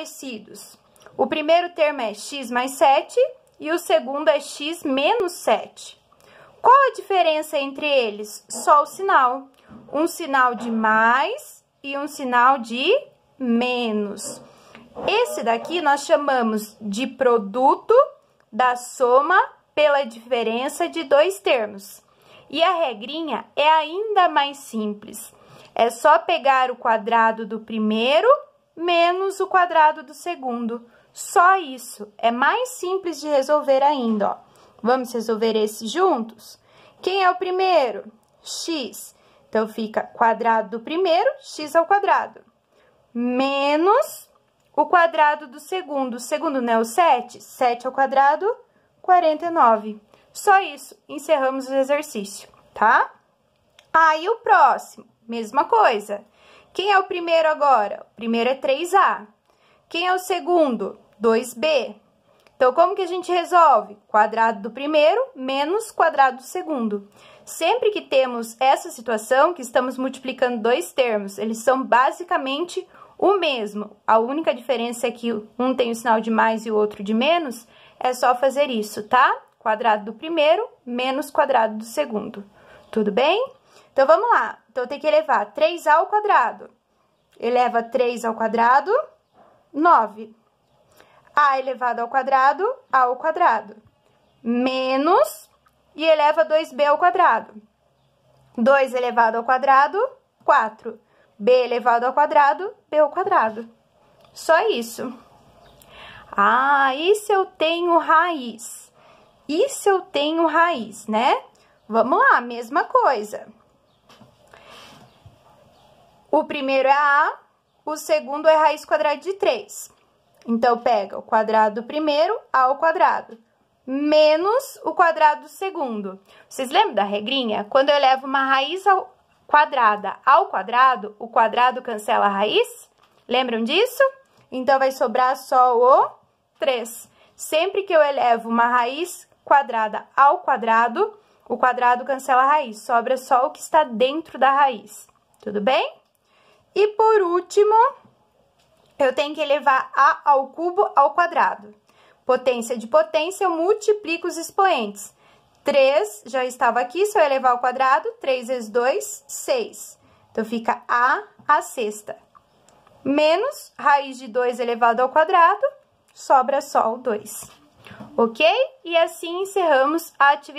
parecidos. O primeiro termo é x mais 7 e o segundo é x menos 7. Qual a diferença entre eles? Só o sinal. Um sinal de mais e um sinal de menos. Esse daqui nós chamamos de produto da soma pela diferença de dois termos. E a regrinha é ainda mais simples. É só pegar o quadrado do primeiro menos o quadrado do segundo. Só isso. É mais simples de resolver ainda, ó. Vamos resolver esse juntos? Quem é o primeiro? x. Então, fica quadrado do primeiro, x ao quadrado. Menos o quadrado do segundo. O segundo não é o 7? 7 ao quadrado, 49. Só isso. Encerramos o exercício, tá? Aí, ah, o próximo. Mesma coisa. Quem é o primeiro agora? O primeiro é 3A. Quem é o segundo? 2B. Então, como que a gente resolve? Quadrado do primeiro menos quadrado do segundo. Sempre que temos essa situação, que estamos multiplicando dois termos, eles são basicamente o mesmo. A única diferença é que um tem o sinal de mais e o outro de menos, é só fazer isso, tá? Quadrado do primeiro menos quadrado do segundo. Tudo bem? Então, vamos lá. Então, tem que elevar 3 ao quadrado. Eleva 3 ao quadrado, 9. A elevado ao quadrado, A ao quadrado. Menos, e eleva 2B ao quadrado. 2 elevado ao quadrado, 4. B elevado ao quadrado, B ao quadrado. Só isso. Ah, e se eu tenho raiz? E se eu tenho raiz, né? Vamos lá, mesma coisa. O primeiro é A, o segundo é raiz quadrada de 3. Então, pega o quadrado do primeiro ao quadrado, menos o quadrado do segundo. Vocês lembram da regrinha? Quando eu levo uma raiz ao quadrada ao quadrado, o quadrado cancela a raiz? Lembram disso? Então, vai sobrar só o 3. Sempre que eu elevo uma raiz quadrada ao quadrado, o quadrado cancela a raiz, sobra só o que está dentro da raiz. Tudo bem? E por último, eu tenho que elevar A ao cubo ao quadrado. Potência de potência, eu multiplico os expoentes. 3 já estava aqui, se eu elevar ao quadrado, 3 vezes 2, 6. Então, fica A à sexta. Menos raiz de 2 elevado ao quadrado, sobra só o 2. Ok? E assim encerramos a atividade.